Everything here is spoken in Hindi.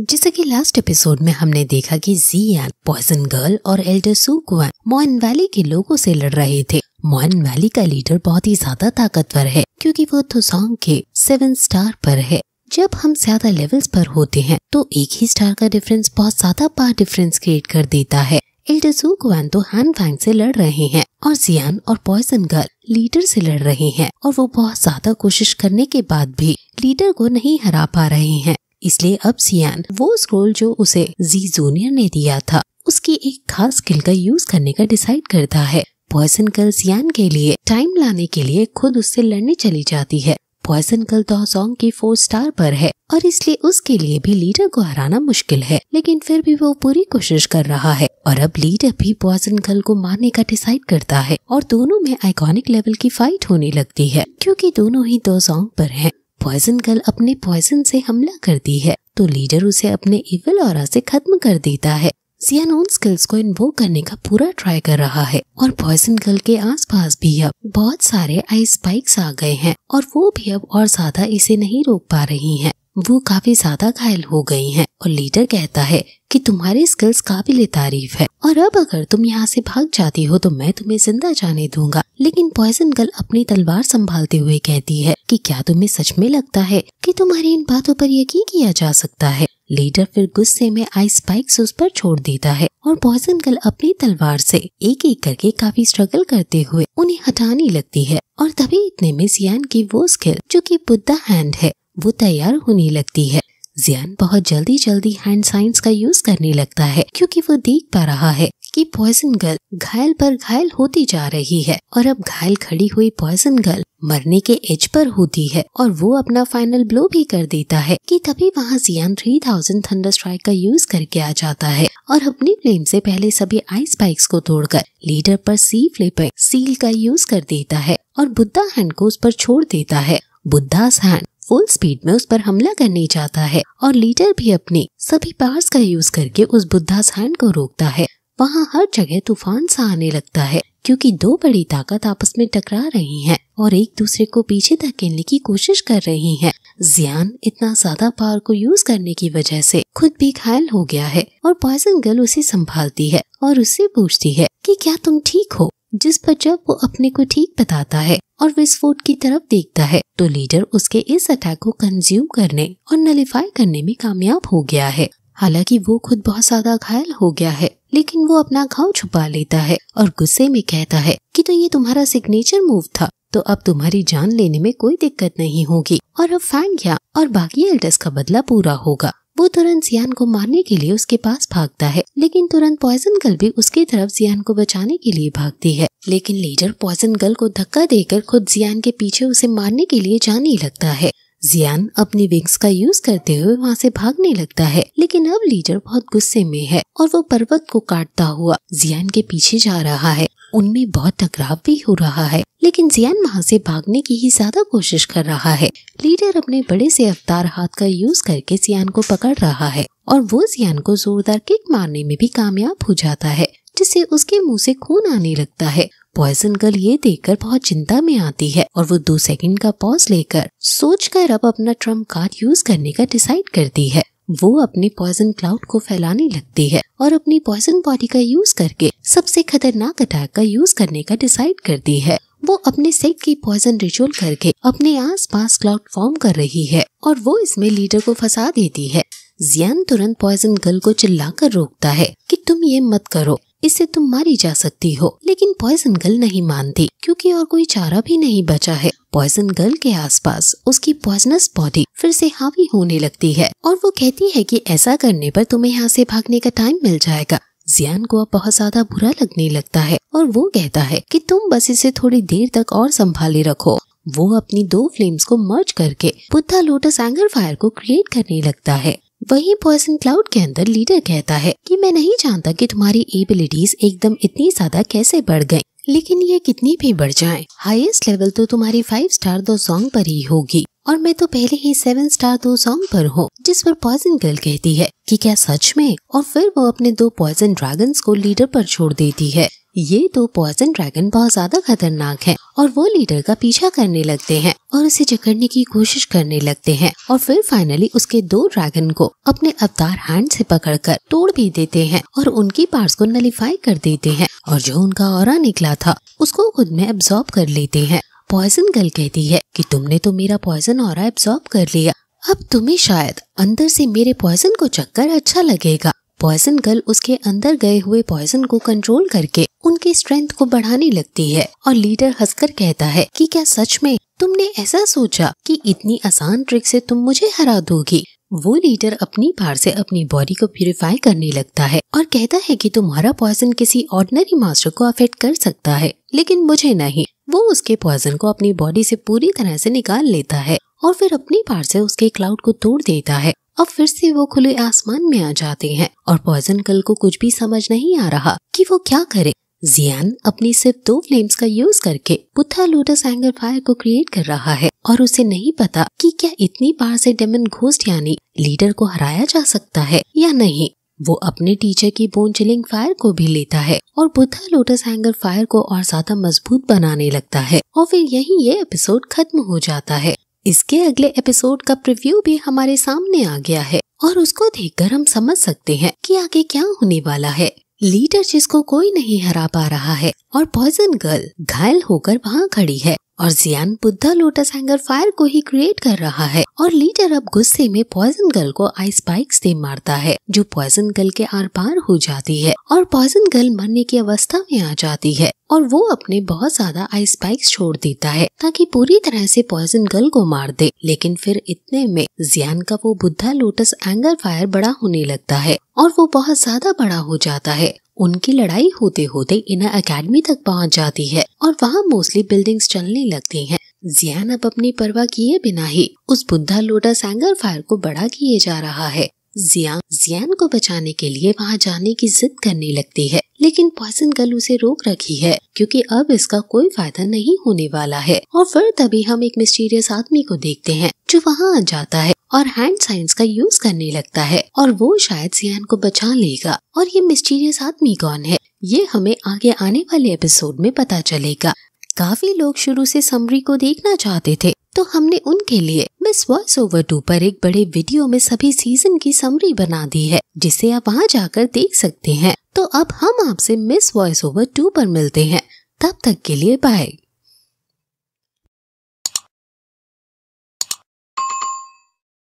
जैसे कि लास्ट एपिसोड में हमने देखा कि जियान पॉइजन गर्ल और एल्डर सुकुआन मोहन वैली के लोगों से लड़ रहे थे मोहन वैली का लीडर बहुत ही ज्यादा ताकतवर है क्योंकि वो थुसोंग तो के सेवन स्टार पर है जब हम ज्यादा लेवल्स पर होते हैं तो एक ही स्टार का डिफरेंस बहुत ज्यादा पार डिफरेंस क्रिएट कर देता है एल्डर सुकुआन तो हैन फैंग से लड़ रहे हैं और जियान और पॉइजन गर्ल लीडर से लड़ रहे हैं और वो बहुत ज्यादा कोशिश करने के बाद भी लीडर को नहीं हरा पा रहे हैं इसलिए अब सियान वो स्क्रोल जो उसे जी जूनियर ने दिया था उसकी एक खास स्किल का यूज करने का डिसाइड करता है पॉइसन कल सियान के लिए टाइम लाने के लिए खुद उससे लड़ने चली जाती है पॉइसन तो तोहसोंग की फोर स्टार पर है और इसलिए उसके लिए भी लीडर को हराना मुश्किल है लेकिन फिर भी वो पूरी कोशिश कर रहा है और अब लीडर भी पॉइसन कल को मारने का डिसाइड करता है और दोनों में आइकॉनिक लेवल की फाइट होने लगती है क्योंकि दोनों ही दो सॉन्ग पर हैं पॉइजन गर्ल अपने पॉइजन से हमला करती है तो लीडर उसे अपने इवल और से खत्म कर देता है सियान उन स्किल्स को इन्वो करने का पूरा ट्राई कर रहा है और पॉइसन गर्ल के आसपास भी अब बहुत सारे आइस स्पाइक्स आ गए हैं और वो भी अब और ज्यादा इसे नहीं रोक पा रही हैं। वो काफी ज्यादा घायल हो गई हैं और लीडर कहता है कि तुम्हारी स्किल्स काबिल तारीफ है और अब अगर तुम यहाँ से भाग जाती हो तो मैं तुम्हें जिंदा जाने दूंगा लेकिन पॉइजन गर्ल अपनी तलवार संभालते हुए कहती है कि क्या तुम्हें सच में लगता है कि तुम्हारी इन बातों पर यकीन किया जा सकता है लीडर फिर गुस्से में आइस स्पाइक्स उस पर छोड़ देता है और पॉइजन गर्ल अपनी तलवार से एक एक करके काफी स्ट्रगल करते हुए उन्हें हटाने लगती है और तभी इतने में जियान की वो स्किल जो कि बुद्धा हैंड है वो तैयार होने लगती है जियान बहुत जल्दी जल्दी हैंड साइंस का यूज करने लगता है क्योंकि वो देख पा रहा है की पॉइजन गर्ल घायल पर घायल होती जा रही है और अब घायल खड़ी हुई पॉइजन गर्ल मरने के एज पर होती है और वो अपना फाइनल ब्लो भी कर देता है कि तभी वहाँ Jian three thousand thunder strike का यूज करके आ जाता है और अपनी प्लेन से पहले सभी आइस बाइक्स को तोड़कर लीडर पर सी फ्लिपिंग सील का यूज कर देता है और बुद्धा हैंड को उस पर छोड़ देता है बुद्धा हैंड फुल स्पीड में उस पर हमला करने जाता है और लीडर भी अपने सभी पार्स का यूज करके उस बुद्धास हैंड को रोकता है वहाँ हर जगह तूफान सा आने लगता है क्योंकि दो बड़ी ताकत आपस में टकरा रही हैं और एक दूसरे को पीछे धकेलने की कोशिश कर रही हैं। जियान इतना ज्यादा पावर को यूज करने की वजह से खुद भी घायल हो गया है और पॉइजन गर्ल उसे संभालती है और उससे पूछती है कि क्या तुम ठीक हो जिस पर जब वो अपने को ठीक बताता है और विस्फोट की तरफ देखता है तो लीडर उसके इस अटैक को कंज्यूम करने और नलीफाई करने में कामयाब हो गया है हालांकि वो खुद बहुत ज्यादा घायल हो गया है लेकिन वो अपना घाव छुपा लेता है और गुस्से में कहता है कि तो ये तुम्हारा सिग्नेचर मूव था तो अब तुम्हारी जान लेने में कोई दिक्कत नहीं होगी और अब फैन गया और बाकी एल्टस का बदला पूरा होगा वो तुरंत जियान को मारने के लिए उसके पास भागता है लेकिन तुरंत पॉइजन गर्ल भी उसके तरफ जियान को बचाने के लिए भागती है लेकिन लीडर पॉइजन गर्ल को धक्का देकर खुद जियान के पीछे उसे मारने के लिए जाने लगता है जियान अपनी विंग्स का यूज करते हुए वहाँ से भागने लगता है लेकिन अब लीडर बहुत गुस्से में है और वो पर्वत को काटता हुआ जियान के पीछे जा रहा है उनमें बहुत टकराव भी हो रहा है लेकिन जियान वहाँ से भागने की ही ज्यादा कोशिश कर रहा है लीडर अपने बड़े से अवतार हाथ का यूज करके जियान को पकड़ रहा है और वो जियान को जोरदार किक मारने में भी कामयाब हो जाता है जिससे उसके मुंह से खून आने लगता है पॉइजन गर्ल ये देखकर बहुत चिंता में आती है और वो दो सेकंड का पॉज लेकर सोचकर अब अपना ट्रम्प कार्ड यूज करने का डिसाइड करती है वो अपने पॉइजन क्लाउड को फैलाने लगती है और अपनी पॉइजन बॉडी का यूज करके सबसे खतरनाक अटैक का यूज करने का डिसाइड करती है वो अपने सेट की पॉइजन रिचुअल करके अपने आसपास क्लाउड फॉर्म कर रही है और वो इसमें लीडर को फंसा देती है जियान तुरंत पॉइजन गर्ल को चिल्लाकर रोकता है कि तुम ये मत करो इससे तुम मारी जा सकती हो लेकिन पॉइजन गर्ल नहीं मानती क्योंकि और कोई चारा भी नहीं बचा है पॉइजन गर्ल के आसपास उसकी पॉइजनस बॉडी फिर से हावी होने लगती है और वो कहती है कि ऐसा करने पर तुम्हें यहाँ से भागने का टाइम मिल जाएगा जियान को अब बहुत ज्यादा बुरा लगने लगता है और वो कहता है की तुम बस इसे थोड़ी देर तक और संभाले रखो वो अपनी दो फ्लेम्स को मर्ज करके बुद्धा लोटस एंगर फायर को क्रिएट करने लगता है वही पॉइसन क्लाउड के अंदर लीडर कहता है कि मैं नहीं जानता कि तुम्हारी एबिलिटीज एकदम इतनी ज्यादा कैसे बढ़ गई लेकिन ये कितनी भी बढ़ जाए हाईएस्ट लेवल तो तुम्हारी फाइव स्टार दो सॉन्ग पर ही होगी और मैं तो पहले ही सेवन स्टार दो सॉन्ग पर हूँ जिस पर पॉइजन गर्ल कहती है कि क्या सच में और फिर वो अपने दो पॉइजन ड्रैगन्स को लीडर पर छोड़ देती है ये दो पॉइजन ड्रैगन बहुत ज्यादा खतरनाक है और वो लीडर का पीछा करने लगते हैं और उसे जकड़ने की कोशिश करने लगते हैं और फिर फाइनली उसके दो ड्रैगन को अपने अवतार हैंड से पकड़कर तोड़ भी देते हैं और उनकी पार्ट्स को नलीफाई कर देते हैं और जो उनका और निकला था उसको खुद में एब्जॉर्ब कर लेते हैं पॉइजन गर्ल कहती है की तुमने तो मेरा पॉइजन और एब्जॉर्ब कर लिया अब तुम्हें शायद अंदर से मेरे पॉइजन को चक्कर अच्छा लगेगा पॉइजन गर्ल उसके अंदर गए हुए पॉइजन को कंट्रोल करके उनकी स्ट्रेंथ को बढ़ाने लगती है और लीडर हंसकर कहता है कि क्या सच में तुमने ऐसा सोचा कि इतनी आसान ट्रिक से तुम मुझे हरा दोगी वो लीडर अपनी बार से अपनी बॉडी को प्यूरिफाई करने लगता है और कहता है कि तुम्हारा पॉइजन किसी ऑर्डनरी मास्टर को अफेक्ट कर सकता है लेकिन मुझे नहीं वो उसके पॉइजन को अपनी बॉडी से पूरी तरह से निकाल लेता है और फिर अपनी पार से उसके क्लाउड को तोड़ देता है अब फिर से वो खुले आसमान में आ जाते हैं और कल को कुछ भी समझ नहीं आ रहा कि वो क्या करे जियान अपनी सिर्फ दो फ्लेम्स का यूज करके पुथा लोटस एंगल फायर को क्रिएट कर रहा है और उसे नहीं पता कि क्या इतनी बार से डेमन घोस्ट यानी लीडर को हराया जा सकता है या नहीं वो अपने टीचर की बोन चिलिंग फायर को भी लेता है और बुद्धा लोटस हैंगर फायर को और ज्यादा मजबूत बनाने लगता है और फिर यही ये एपिसोड खत्म हो जाता है इसके अगले एपिसोड का प्रीव्यू भी हमारे सामने आ गया है और उसको देखकर हम समझ सकते हैं कि आगे क्या होने वाला है लीडर जिसको कोई नहीं हरा पा रहा है और पॉइजन गर्ल घायल होकर वहाँ खड़ी है और Jian Buddha lotus anger fire को ही क्रिएट कर रहा है और लीडर अब गुस्से में पॉइजन गर्ल को आइस पाइक से मारता है जो पॉइजन गर्ल के आर पार हो जाती है और पॉइजन गर्ल मरने की अवस्था में आ जाती है और वो अपने बहुत ज्यादा आइस स्पाइक छोड़ देता है ताकि पूरी तरह से पॉइजन गर्ल को मार दे लेकिन फिर इतने में जियान का वो बुद्धा लोटस एंगर फायर बड़ा होने लगता है और वो बहुत ज्यादा बड़ा हो जाता है उनकी लड़ाई होते होते इन अकेडमी तक पहुंच जाती है और वहाँ मोस्टली बिल्डिंग्स चलने लगती हैं। जियान अब अपनी परवाह किए बिना ही उस बुद्धा लोटस एंगर फायर को बड़ा किए जा रहा है जिया जियान को बचाने के लिए वहाँ जाने की जिद करने लगती है लेकिन पॉइसन गर्ल उसे रोक रखी है क्योंकि अब इसका कोई फायदा नहीं होने वाला है और फिर तभी हम एक मिस्टीरियस आदमी को देखते हैं जो वहाँ आ जाता है और हैंड साइंस का यूज करने लगता है और वो शायद जियान को बचा लेगा और ये मिस्टीरियस आदमी कौन है ये हमें आगे आने वाले एपिसोड में पता चलेगा काफी लोग शुरू से समरी को देखना चाहते थे तो हमने उनके लिए मिस वॉइस ओवर टू पर एक बड़े वीडियो में सभी सीजन की समरी बना दी है जिसे आप वहाँ जाकर देख सकते हैं तो अब हम आपसे मिस वॉइस ओवर टू पर मिलते हैं तब तक के लिए बाय